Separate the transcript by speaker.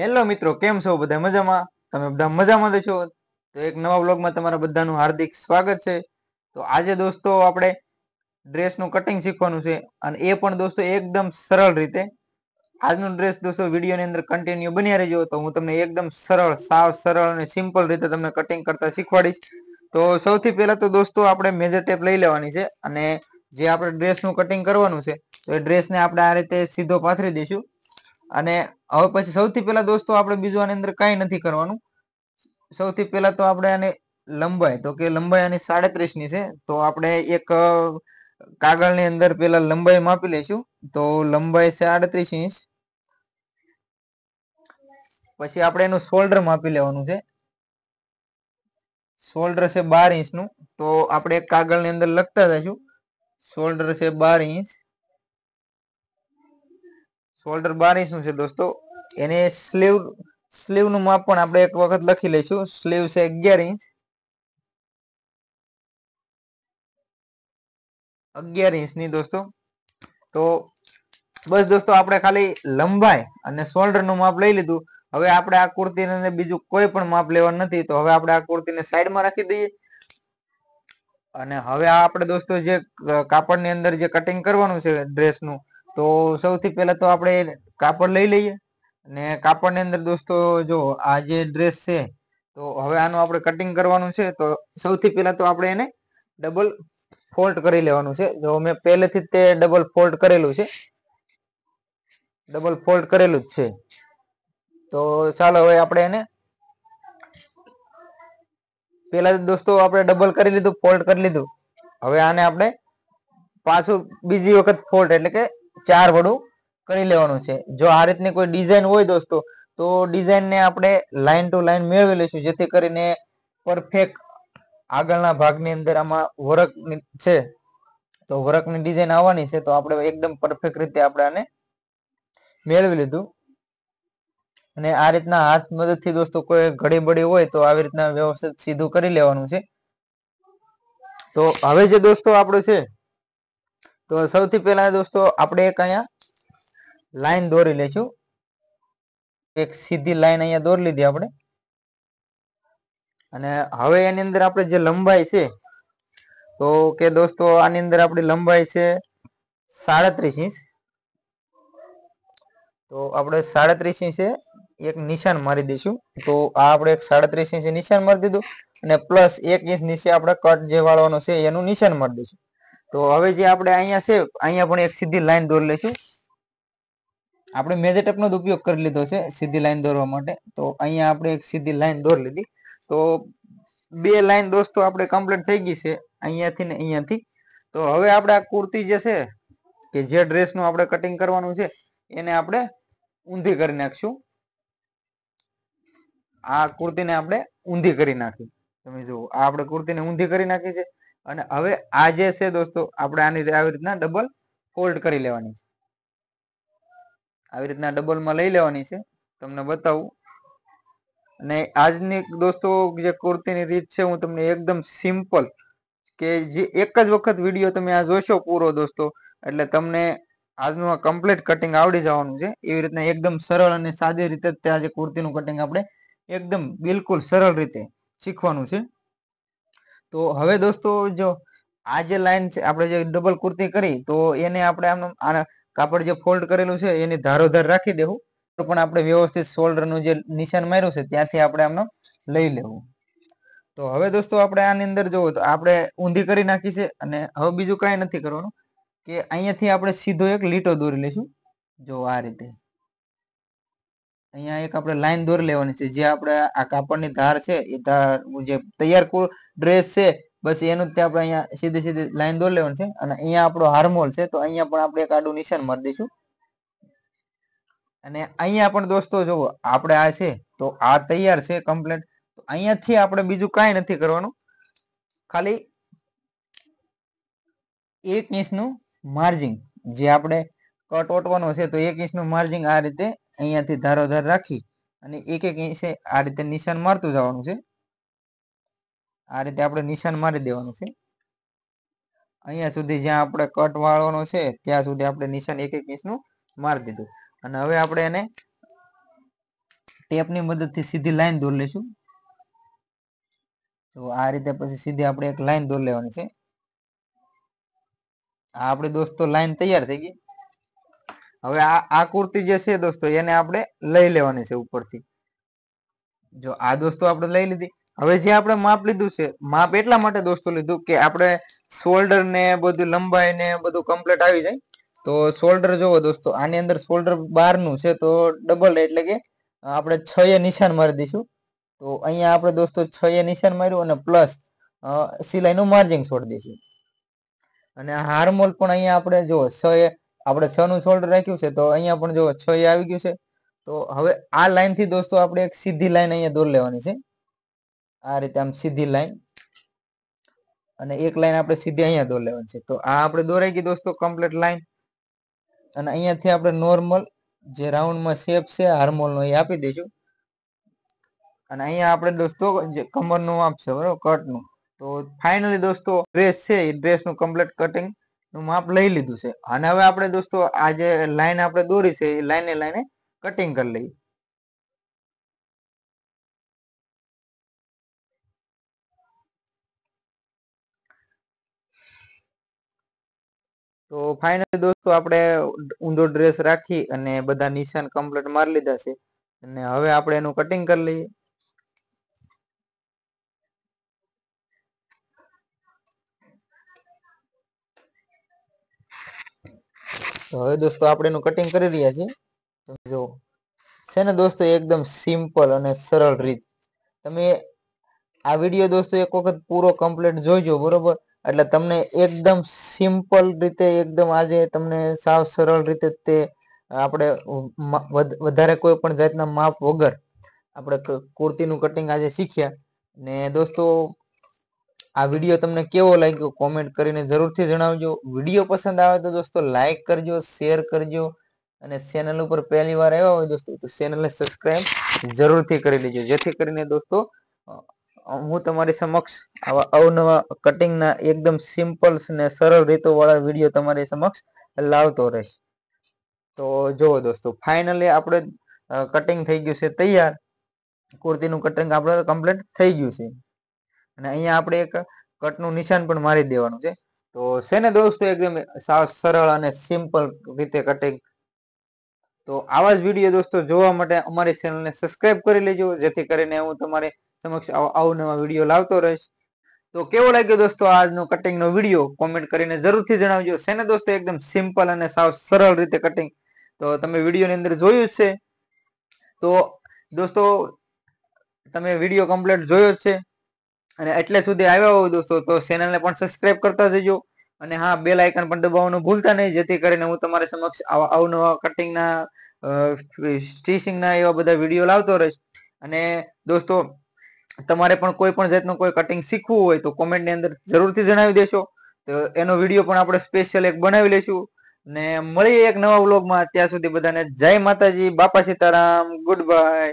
Speaker 1: hello મિત્રો કેમ છો બધા મજામાં તમે બધા મજામાં છો તો એક નવા બ્લોગમાં તમારા બધાનું હાર્દિક સ્વાગત છે તો આજે દોસ્તો આપણે ડ્રેસનું કટિંગ શીખવાનું છે અને એ પણ દોસ્તો એકદમ સરળ રીતે આજનું ડ્રેસ દોસ્તો વિડીયોની અંદર કન્ટિન્યુ બન્યા રહેજો તો હું તમને એકદમ સરળ સાવ સરળ અને સિમ્પલ રીતે તમને કટિંગ કરતા શીખવાડીશ તો સૌથી પહેલાં તો દોસ્તો આપણે મેજર ટેપ લઈ લેવાની છે અને જે આપણે ડ્રેસનું કટિંગ કરવાનું છે તો એ ડ્રેસને આપણે આ રીતે સીધો પાથરી દઈશું અને હવે પછી સૌથી પહેલા દોસ્તો આપણે બીજું આની અંદર કાંઈ નથી કરવાનું સૌથી પહેલા તો આપણે આને લંબાઈ તો કે લંબાઈ આની સાડત્રીસ ની છે તો આપણે એક કાગળની અંદર પેલા લંબાઈ માપી લઈશું તો લંબાઈ છે આડત્રીસ ઇંચ પછી આપણે એનું શોલ્ડર માપી લેવાનું છે શોલ્ડર છે બાર ઇંચનું તો આપણે એક કાગળની અંદર લખતા જઈશું શોલ્ડર છે બાર ઇંચ સોલ્ડર બાર ઇંચનું છે દોસ્તો એને સ્લીવ સ્લીવ નું માપ પણ આપણે એક વખત લખી લઈશું સ્લીવ છે અગિયાર ઇંચ અગિયાર ની દોસ્તો તો બસ દોસ્તો આપણે ખાલી લંબાઈ અને શોલ્ડરનું માપ લઈ લીધું હવે આપણે આ કુર્તીને બીજું કોઈ પણ માપ લેવાનું નથી તો હવે આપણે આ કુર્તી ને સાઈડમાં રાખી દઈએ અને હવે આપણે દોસ્તો જે કાપડની અંદર જે કટિંગ કરવાનું છે ડ્રેસનું તો સૌથી પહેલા તો આપણે કાપડ લઈ લઈએ ને કાપડની અંદર દોસ્તો જો આ જે ડ્રેસ છે તો હવે આનું આપણે કટિંગ કરવાનું છે તો સૌથી પહેલા તો આપણે એને ડબલ ફોલ્ડ કરી લેવાનું છે જો મેં પહેલેથી તે ડબલ ફોલ્ડ કરેલું છે ડબલ ફોલ્ડ કરેલું જ છે તો ચાલો હવે આપણે એને પેલા દોસ્તો આપણે ડબલ કરી લીધું ફોલ્ટ કરી લીધું હવે આને આપણે પાછું બીજી વખત ફોલ્ટ એટલે કે ચાર વડું કરી લેવાનું છે જો આ રીતની કોઈ ડિઝાઇન હોય દોસ્તો તો ડિઝાઇનને આપણે લાઇન ટુ લાઇન મેળવી લઈશું જેથી કરીને પરફેક્ટ આગળના ભાગની અંદર આમાં વર્ક છે તો વર્કની ડિઝાઇન આવવાની છે તો આપણે એકદમ પરફેક્ટ રીતે આપણે આને મેળવી લીધું અને આ રીતના હાથ મદદથી દોસ્તો કોઈ ઘડીબડી હોય તો આવી રીતના વ્યવસ્થિત સીધું કરી લેવાનું છે તો હવે જે દોસ્તો આપણું છે તો સૌથી પહેલા દોસ્તો આપણે એક અહીંયા લાઈન દોરી લેશું એક સીધી લાઈન અહીંયા દોરી લીધી આપણે અને હવે એની અંદર આપણે જે લંબાઈ છે તો કે દોસ્તો આની અંદર આપણી લંબાઈ છે સાડત્રીસ ઇંચ તો આપણે સાડત્રીસ ઇંચે એક નિશાન મારી દઈશું તો આ આપણે એક સાડત્રીસ ઇંચ નિશાન મારી દીધું અને પ્લસ એક ઇંચ નીચે આપણે કટ જે વાળવાનો છે એનું નિશાન મારી દઈશું તો હવે જે આપણે અહીંયા છે અહીંયા પણ એક સીધી લાઈન દોરી લઈશું આપણે મેજર જ ઉપયોગ કરી લીધો છે સીધી લાઈન દોરવા માટે તો અહીંયા આપણે એક સીધી લાઈન દોરી લીધી તો બે લાઈન દોસ્તો આપણે કમ્પ્લીટ થઈ ગઈ છે અહીંયાથી ને અહીંયાથી તો હવે આપણે આ કુર્તી જે છે કે જે ડ્રેસનું આપણે કટિંગ કરવાનું છે એને આપણે ઊંધી કરી નાખશું આ કુર્તીને આપણે ઊંધી કરી નાખી તમે જુઓ આ આપણે કુર્તીને ઊંધી કરી નાખી છે અને હવે આ જે છે દોસ્તો આપણે આની આવી રીતના ડબલ ફોલ્ડ કરી લેવાની છે આવી રીતના ડબલમાં લઈ લેવાની છે તમને બતાવું અને આજની દોસ્તો જે કુર્તીની રીત છે હું તમને એકદમ સિમ્પલ કે જે એક જ વખત વિડીયો તમે આ જોશો પૂરો દોસ્તો એટલે તમને આજનું આ કમ્પ્લીટ કટિંગ આવડી જવાનું છે એવી રીતના એકદમ સરળ અને સાદી રીતે જ જે કુર્તીનું કટિંગ આપણે એકદમ બિલકુલ સરળ રીતે શીખવાનું છે તો હવે દોસ્તો જો આ જે લાઈન છે આપણે જે ડબલ કુર્તી કરી તો એને આપણે આમ કાપડ જે ફોલ્ડ કરેલું છે એને ધારોધાર રાખી દેવું તો પણ આપણે વ્યવસ્થિત શોલ્ડરનું જે નિશાન માર્યું છે ત્યાંથી આપણે આમનો લઈ લેવું તો હવે દોસ્તો આપણે આની અંદર જોવો તો આપણે ઊંધી કરી નાખી છે અને હવે બીજું કાંઈ નથી કરવાનું કે અહીંયાથી આપણે સીધો એક લીટો દોરી લઈશું જો આ રીતે અહીંયા એક આપણે લાઈન દોરી લેવાની છે જે આપણે આ કાપડની ધાર છે એ ધાર જે તૈયાર ડ્રેસ છે બસ એનું જ આપણે અહીંયા સીધી સીધી લાઈન દોરી લેવાની છે અને અહીંયા આપણો હાર્મોલ છે તો અહીંયા પણ આપણે એક આડું નિશાન મારી દઈશું અને અહીંયા પણ દોસ્તો જુઓ આપણે આ છે તો આ તૈયાર છે કમ્પ્લીટ તો અહીંયાથી આપણે બીજું કાંઈ નથી કરવાનું ખાલી એક ઇંચનું માર્જિંગ જે આપણે કટ ઓટવાનો છે તો એક ઇંચનું માર્જિંગ આ રીતે અહીંયાથી ધારોધાર રાખી અને એક એક ઇંચે આ રીતે નિશાન મારતું જવાનું છે આ રીતે આપણે નિશાન મારી દેવાનું છે અહીંયા સુધી જ્યાં આપણે કટ વાળવાનો છે ત્યાં સુધી આપણે નિશાન એક એક ઇંચનું મારી દીધું અને હવે આપણે એને ટેપની મદદથી સીધી લાઈન દોર લઈશું તો આ રીતે પછી સીધી આપણે એક લાઈન દોર લેવાની છે આ આપણી દોસ્તો લાઈન તૈયાર થઈ ગઈ હવે આ આકૃતિ જે છે દોસ્તો એને આપણે લઈ લેવાની છે ઉપરથી જો આ દોસ્તો આપણે લઈ લીધી હવે જે આપણે માપ લીધું છે માપ એટલા માટે દોસ્તો લીધું કે આપણે શોલ્ડર ને બધું લંબાઈ ને બધું કમ્પ્લીટ આવી જાય તો શોલ્ડર જોવો દોસ્તો આની અંદર શોલ્ડર બારનું છે તો ડબલ એટલે કે આપણે છ એ નિશાન મારી દઈશું તો અહીંયા આપણે દોસ્તો છ એ નિશાન માર્યું અને પ્લસ સિલાઈનું માર્જિંગ છોડી દઈશું અને હાર્મોલ પણ અહીંયા આપણે જો છ એ આપણે છ નું સોલ્ડ રાખ્યું છે તો અહીંયા પણ જો છ એ આવી ગયું છે તો હવે આ લાઈન થી દોસ્તો આપણે એક સીધી લાઈન અહીંયા દોર લેવાની છે આ રીતે આમ સીધી લાઈન અને એક લાઈન આપણે સીધી અહીંયા દોર લેવાની છે તો આ આપણે દોરાઈ ગઈ દોસ્તો કમ્પ્લીટ લાઈન અને અહીંયાથી આપણે નોર્મલ જે રાઉન્ડમાં શેપ છે હાર્મોલનો એ આપી દઈશું અને અહીંયા આપણે દોસ્તો જે કમરનું આપશે બરાબર કટનું તો ફાઇનલી દોસ્તો ડ્રેસ છે એ ડ્રેસનું કમ્પ્લીટ કટિંગ નું માપ લઈ લીધું છે અને હવે આપણે દોસ્તો આ જે લાઈન આપણે દોરી છે એ લાઈને લાઈને કટિંગ કરી લઈએ તો ફાઇનલી દોસ્તો આપણે ઊંધો ડ્રેસ રાખી અને બધા નિશાન કમ્પ્લીટ મારી લીધા છે અને હવે આપણે એનું કટિંગ કરી લઈએ તો હવે દોસ્તો આપણે એનું કટિંગ કરી રહ્યા છીએ તમે જુઓ છે ને દોસ્તો એકદમ સિમ્પલ અને સરળ રીત તમે આ વિડીયો દોસ્તો એક વખત પૂરો કમ્પ્લીટ જોઈજો બરોબર એટલે તમને એકદમ સિમ્પલ રીતે એકદમ આજે તમને સાવ સરળ રીતે તે આપણે વધારે કોઈ પણ જાતના માપ વગર આપણે કુર્તીનું કટિંગ આજે શીખ્યા ને દોસ્તો આ વિડીયો તમને કેવો લાગ્યો કોમેન્ટ કરીને જરૂરથી જણાવજો વિડીયો પસંદ આવે તો દોસ્તો લાઇક કરજો શેર કરજો અને ચેનલ ઉપર પહેલી વાર આવ્યા હોય દોસ્તો તો ચેનલને સબસ્ક્રાઇબ જરૂરથી કરી લેજો જેથી કરીને દોસ્તો હું તમારી સમક્ષ આવા અવનવા કટિંગના એકદમ સિમ્પલ ને સરળ રીતોવાળા વિડીયો તમારી સમક્ષ લાવતો રહીશ તો જુઓ દોસ્તો ફાઇનલી આપણે કટિંગ થઈ ગયું છે તૈયાર કુર્તીનું કટિંગ આપણે કમ્પ્લીટ થઈ ગયું છે અને અહીંયા આપણે એક કટનું નિશાન પણ મારી દેવાનું છે તો શેને દોસ્તો એકદમ સાવ સરળ અને સિમ્પલ રીતે કટિંગ તો આવા જ વિડીયો દોસ્તો જોવા માટે અમારી ચેનલને સબસ્ક્રાઇબ કરી લેજો જેથી કરીને હું તમારી સમક્ષ આવું નવા વિડીયો લાવતો રહીશ તો કેવો લાગ્યો દોસ્તો આજનો કટિંગનો વિડીયો કોમેન્ટ કરીને જરૂરથી જણાવજો શેને દોસ્તો એકદમ સિમ્પલ અને સાવ સરળ રીતે કટિંગ તો તમે વિડીયોની અંદર જોયું છે તો દોસ્તો તમે વિડીયો કમ્પ્લીટ જોયો છે અને એટલે સુધી આવ્યા હો દોસ્તો તો ચેનલને પણ સબસ્ક્રાઇબ કરતા જજો અને હા બેલ આઇકન પણ દબાવવાનું ભૂલતા નહીં જેથી કરીને હું તમારી સમક્ષ આવા અવનવા કટિંગના સ્ટીચિંગના એવા બધા વિડીયો લાવતો રહીશ અને દોસ્તો તમારે પણ કોઈ પણ જાતનું કોઈ કટિંગ શીખવું હોય તો કોમેન્ટની અંદર જરૂરથી જણાવી દેશો તો એનો વિડીયો પણ આપણે સ્પેશિયલ એક બનાવી લઈશું ને મળીએ એક નવા વ્લોગમાં ત્યાં સુધી બધાને જય માતાજી બાપા સીતારામ ગુડ બાય